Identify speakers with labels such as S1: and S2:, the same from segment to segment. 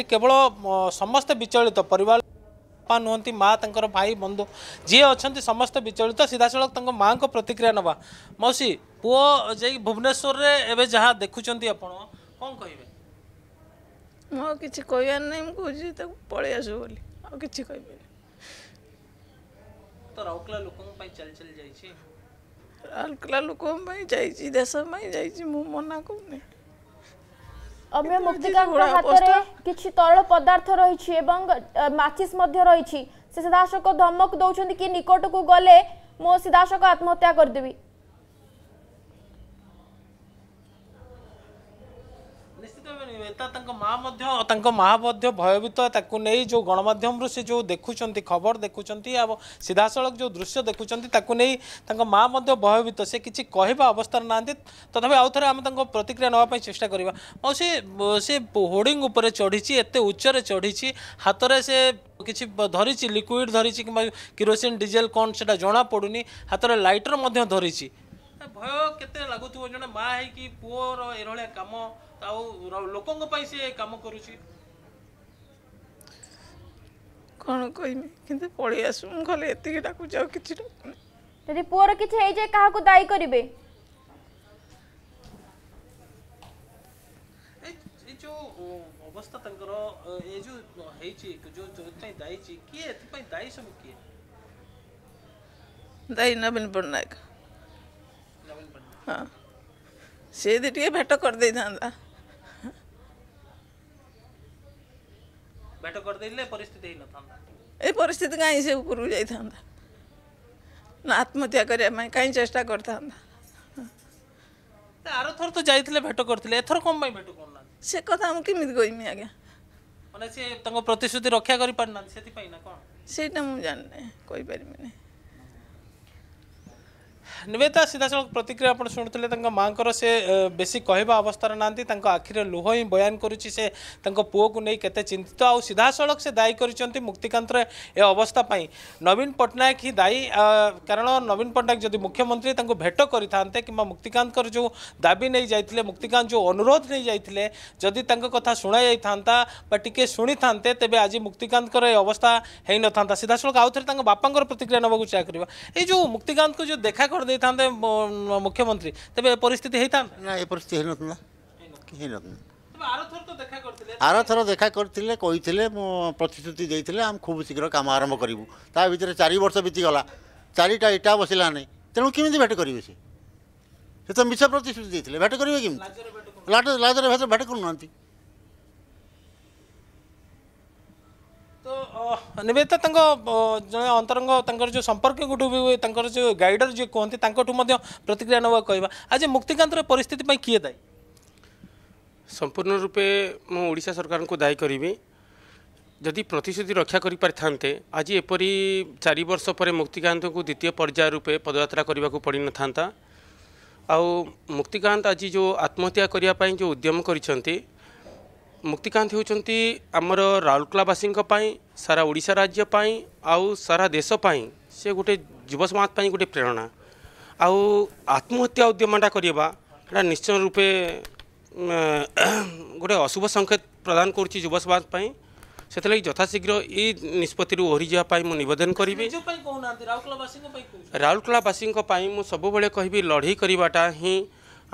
S1: ସେଠି କେବଳ ସମସ୍ତେ ବିଚଳିତ ପରିବାର ବାପା ନୁହନ୍ତି ମା ତାଙ୍କର ଭାଇ ବନ୍ଧୁ ଯିଏ ଅଛନ୍ତି ସମସ୍ତେ ବିଚଳିତ ସିଧାସଳଖ ତାଙ୍କ ମାଆଙ୍କ ପ୍ରତିକ୍ରିୟା ନେବା ମାଉସୀ ପୁଅ ଯାଇ ଭୁବନେଶ୍ୱରରେ ଏବେ ଯାହା ଦେଖୁଛନ୍ତି ଆପଣ
S2: କ'ଣ କହିବେ ମୁଁ ଆଉ କିଛି କହିବାର ନାହିଁ ମୁଁ କହୁଛି ତାକୁ ପଳେଇ ଆସୁ ବୋଲି ଆଉ କିଛି କହିପାରିବି
S1: ରାଉରକେଲା ରାଉରକେଲା ଲୋକଙ୍କ ପାଇଁ
S2: ଯାଇଛି ଦେଶ ପାଇଁ ଯାଇଛି ମୁଁ ମନା କରୁନି অমিয় মুক্তিকাଙ୍କ হাতরে কিছু তরল পদার্থ রয়েছে এবং মাচিস মধ্যে রয়েছে সে সিধাসলখ ধমক দৌঁচ কি নিকটকু গলে মো সিধাসলখ আত্মহত্যা করিদেবি
S1: ମେହେତା ତାଙ୍କ ମା ମଧ୍ୟ ତାଙ୍କ ମା ମଧ୍ୟ ଭୟଭୀତ ତାକୁ ନେଇ ଯେଉଁ ଗଣମାଧ୍ୟମରୁ ସେ ଯେଉଁ ଦେଖୁଛନ୍ତି ଖବର ଦେଖୁଛନ୍ତି ଆଉ ସିଧାସଳଖ ଯେଉଁ ଦୃଶ୍ୟ ଦେଖୁଛନ୍ତି ତାକୁ ନେଇ ତାଙ୍କ ମା ମଧ୍ୟ ଭୟଭୀତ ସେ କିଛି କହିବା ଅବସ୍ଥାରେ ନାହାନ୍ତି ତଥାପି ଆଉ ଥରେ ଆମେ ତାଙ୍କ ପ୍ରତିକ୍ରିୟା ନେବା ପାଇଁ ଚେଷ୍ଟା କରିବା ଆଉ ସେ ସେ ହୋର୍ଡିଂ ଉପରେ ଚଢ଼ିଛି ଏତେ ଉଚ୍ଚରେ ଚଢ଼ିଛି ହାତରେ ସେ କିଛି ଧରିଛି ଲିକ୍ୱିଡ଼ ଧରିଛି କିମ୍ବା କିରୋସିନ ଡିଜେଲ କ'ଣ ସେଇଟା ଜଣାପଡ଼ୁନି ହାତରେ ଲାଇଟର ମଧ୍ୟ ଧରିଛି ଭୟ କେତେ ଲାଗୁଥିବ ଜଣେ ମା ହେଇକି ପୁଅର ଏଭଳିଆ କାମ ଆଉ ଲୋକଙ୍କ ପାଇଁ ସେ କାମ କରୁଛି
S2: କଣ କହିମି କିନ୍ତୁ ପଳେଇ ଆସୁ ମୁଁ ଖାଲି ଏତିକି ଡାକୁ ଯାଉ କିଛି ଯଦି ପୁଅର କିଛି ହେଇଯାଏ କାହାକୁ ଦାୟୀ କରିବେ ଦାୟୀ ନବୀନ ପଟ୍ଟନାୟକ ସେ ଦି ଟିକେ ଭେଟ କରିଦେଇଥାନ୍ତା ଏ ପରିସ୍ଥିତି କାହିଁ ସେ ଉପରକୁ ଯାଇଥାନ୍ତା ନା ଆତ୍ମହତ୍ୟା କରିବା ପାଇଁ କାହିଁ ଚେଷ୍ଟା କରିଥାନ୍ତା ସେ କଥା ମୁଁ କେମିତି କହିମି ଆଜ୍ଞା
S1: ସେଇଟା ମୁଁ ଜାଣିନି କହିପାରିବିନି ନିବେଦିତା ସିଧାସଳଖ ପ୍ରତିକ୍ରିୟା ଆପଣ ଶୁଣୁଥିଲେ ତାଙ୍କ ମାଆଙ୍କର ସେ ବେଶୀ କହିବା ଅବସ୍ଥାରେ ନାହାନ୍ତି ତାଙ୍କ ଆଖିରେ ଲୁହ ହିଁ ବୟାନ କରୁଛି ସେ ତାଙ୍କ ପୁଅକୁ ନେଇ କେତେ ଚିନ୍ତିତ ଆଉ ସିଧାସଳଖ ସେ ଦାୟୀ କରିଛନ୍ତି ମୁକ୍ତିକାନ୍ତର ଏ ଅବସ୍ଥା ପାଇଁ ନବୀନ ପଟ୍ଟନାୟକ ହିଁ ଦାୟୀ କାରଣ ନବୀନ ପଟ୍ଟନାୟକ ଯଦି ମୁଖ୍ୟମନ୍ତ୍ରୀ ତାଙ୍କୁ ଭେଟ କରିଥାନ୍ତେ କିମ୍ବା ମୁକ୍ତିକାନ୍ତଙ୍କର ଯେଉଁ ଦାବି ନେଇ ଯାଇଥିଲେ ମୁକ୍ତିକାନ୍ତ ଯେଉଁ ଅନୁରୋଧ ନେଇ ଯାଇଥିଲେ ଯଦି ତାଙ୍କ କଥା ଶୁଣାଯାଇଥାନ୍ତା ବା ଟିକେ ଶୁଣିଥାନ୍ତେ ତେବେ ଆଜି ମୁକ୍ତିକାନ୍ତଙ୍କର ଏ ଅବସ୍ଥା ହେଇନଥାନ୍ତା ସିଧାସଳଖ ଆଉଥରେ ତାଙ୍କ ବାପାଙ୍କର ପ୍ରତିକ୍ରିୟା ନେବାକୁ ଚେଷ୍ଟା କରିବା ଏଇ ଯେଉଁ ମୁକ୍ତିକାନ୍ତଙ୍କୁ ଯେଉଁ ଦେଖା କରିଦେଇ ଦେଇଥାନ୍ତେ ମୁଖ୍ୟମନ୍ତ୍ରୀ ତେବେ ଏ ପରିସ୍ଥିତି
S3: ହେଇଥାନ୍ତା ନା ଏ ପରିସ୍ଥିତି ହେଇନଥିଲା ହେଇନଥିଲା ଆର ଥର ଦେଖା କରିଥିଲେ କହିଥିଲେ ମୁଁ ପ୍ରତିଶ୍ରୁତି ଦେଇଥିଲେ ଆମେ ଖୁବ୍ ଶୀଘ୍ର କାମ ଆରମ୍ଭ କରିବୁ ତା ଭିତରେ ଚାରି ବର୍ଷ ବିତିଗଲା ଚାରିଟା ଇଟା ବସିଲାନି ତେଣୁ କେମିତି ଭେଟ କରିବେ ସେ ସେ ତ ମିଛ ପ୍ରତିଶ୍ରୁତି ଦେଇଥିଲେ ଭେଟ କରିବେ କେମିତି ଲାଜରେ ଭେଟ କରୁନାହାନ୍ତି
S1: ନିବେଦିତା ତାଙ୍କ ଜଣେ ଅନ୍ତରଙ୍ଗ ତାଙ୍କର ଯେଉଁ ସମ୍ପର୍କୀଙ୍କଠୁ ବି ତାଙ୍କର ଯେଉଁ ଗାଇଡ଼ର ଯିଏ କୁହନ୍ତି ତାଙ୍କଠୁ ମଧ୍ୟ ପ୍ରତିକ୍ରିୟା ନେବାକୁ କହିବା ଆଜି ମୁକ୍ତିକାନ୍ତର
S3: ପରିସ୍ଥିତି ପାଇଁ କିଏ ଦାୟୀ ସମ୍ପୂର୍ଣ୍ଣ ରୂପେ ମୁଁ ଓଡ଼ିଶା ସରକାରଙ୍କୁ ଦାୟୀ କରିବି ଯଦି ପ୍ରତିଶ୍ରୁତି ରକ୍ଷା କରିପାରିଥାନ୍ତେ ଆଜି ଏପରି ଚାରି ବର୍ଷ ପରେ ମୁକ୍ତିକାନ୍ତଙ୍କୁ ଦ୍ୱିତୀୟ ପର୍ଯ୍ୟାୟ ରୂପେ ପଦଯାତ୍ରା କରିବାକୁ ପଡ଼ିନଥାନ୍ତା ଆଉ ମୁକ୍ତିକାନ୍ତ ଆଜି ଯେଉଁ ଆତ୍ମହତ୍ୟା କରିବା ପାଇଁ ଯେଉଁ ଉଦ୍ୟମ କରିଛନ୍ତି ମୁକ୍ତିକାନ୍ତ ହେଉଛନ୍ତି ଆମର ରାଉରକେଲାବାସୀଙ୍କ ପାଇଁ ସାରା ଓଡ଼ିଶା ରାଜ୍ୟ ପାଇଁ ଆଉ ସାରା ଦେଶ ପାଇଁ ସେ ଗୋଟେ ଯୁବ ସମାଜ ପାଇଁ ଗୋଟେ ପ୍ରେରଣା ଆଉ ଆତ୍ମହତ୍ୟା ଉଦ୍ୟମଟା କରିବା ଏଇଟା ନିଶ୍ଚୟ ରୂପେ ଗୋଟେ ଅଶୁଭ ସଂକେତ ପ୍ରଦାନ କରୁଛି ଯୁବ ସମାଜ ପାଇଁ ସେଥିଲାଗି ଯଥାଶୀଘ୍ର ଏଇ ନିଷ୍ପତ୍ତିରୁ ଓହରିଯିବା ପାଇଁ ମୁଁ ନିବେଦନ କରିବି ରାଉରକେଲାବାସୀଙ୍କ ପାଇଁ ମୁଁ ସବୁବେଳେ କହିବି ଲଢ଼େଇ କରିବାଟା ହିଁ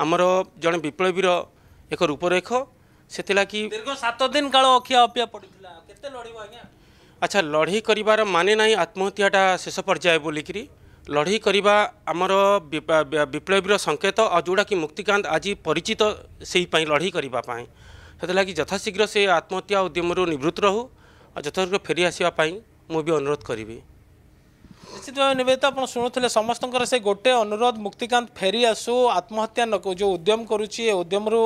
S3: ଆମର ଜଣେ ବିପ୍ଳବୀର ଏକ ରୂପରେଖ ସେଥିଲାଗି ଦୀର୍ଘ ସାତ ଦିନ କାଳ ଅଖିଆ ଅପିଆ ପଡ଼ିଥିଲା କେତେ ଲଢ଼ିବ ଆଜ୍ଞା ଆଚ୍ଛା ଲଢ଼େଇ କରିବାର ମାନେ ନାହିଁ ଆତ୍ମହତ୍ୟାଟା ଶେଷ ପର୍ଯ୍ୟାୟ ବୋଲିକିରି ଲଢ଼େଇ କରିବା ଆମର ବିପ୍ଳବୀର ସଙ୍କେତ ଆଉ ଯେଉଁଟାକି ମୁକ୍ତିକାନ୍ତ ଆଜି ପରିଚିତ ସେଇପାଇଁ ଲଢ଼େଇ କରିବା ପାଇଁ ସେଥିଲାଗି ଯଥାଶୀଘ୍ର ସେ ଆତ୍ମହତ୍ୟା ଉଦ୍ୟମରୁ ନିବୃତ୍ତ ରହୁ ଆଉ ଯଥାଶୀଘ୍ର ଫେରି ଆସିବା ପାଇଁ ମୁଁ ବି ଅନୁରୋଧ କରିବି
S1: ସେଥିପାଇଁ ନିବେଦିତ ଆପଣ ଶୁଣୁଥିଲେ ସମସ୍ତଙ୍କର ସେ ଗୋଟେ ଅନୁରୋଧ ମୁକ୍ତିକାନ୍ତ ଫେରି ଆସୁ ଆତ୍ମହତ୍ୟା ନ ଯେଉଁ ଉଦ୍ୟମ କରୁଛି ଏ ଉଦ୍ୟମରୁ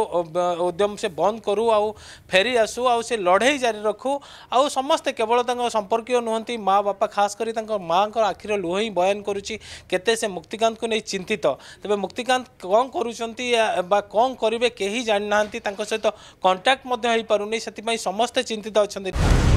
S1: ଉଦ୍ୟମ ସେ ବନ୍ଦ କରୁ ଆଉ ଫେରି ଆସୁ ଆଉ ସେ ଲଢ଼େଇ ଜାରି ରଖୁ ଆଉ ସମସ୍ତେ କେବଳ ତାଙ୍କ ସମ୍ପର୍କୀୟ ନୁହନ୍ତି ମା ବାପା ଖାସ୍ କରି ତାଙ୍କ ମାଆଙ୍କର ଆଖିର ଲୁହ ହିଁ ବୟାନ କରୁଛି କେତେ ସେ ମୁକ୍ତିକାନ୍ତକୁ ନେଇ ଚିନ୍ତିତ ତେବେ ମୁକ୍ତିକାନ୍ତ କ'ଣ କରୁଛନ୍ତି ବା କ'ଣ କରିବେ କେହି ଜାଣିନାହାନ୍ତି ତାଙ୍କ ସହିତ କଣ୍ଟାକ୍ଟ ମଧ୍ୟ ହୋଇପାରୁନି ସେଥିପାଇଁ ସମସ୍ତେ ଚିନ୍ତିତ ଅଛନ୍ତି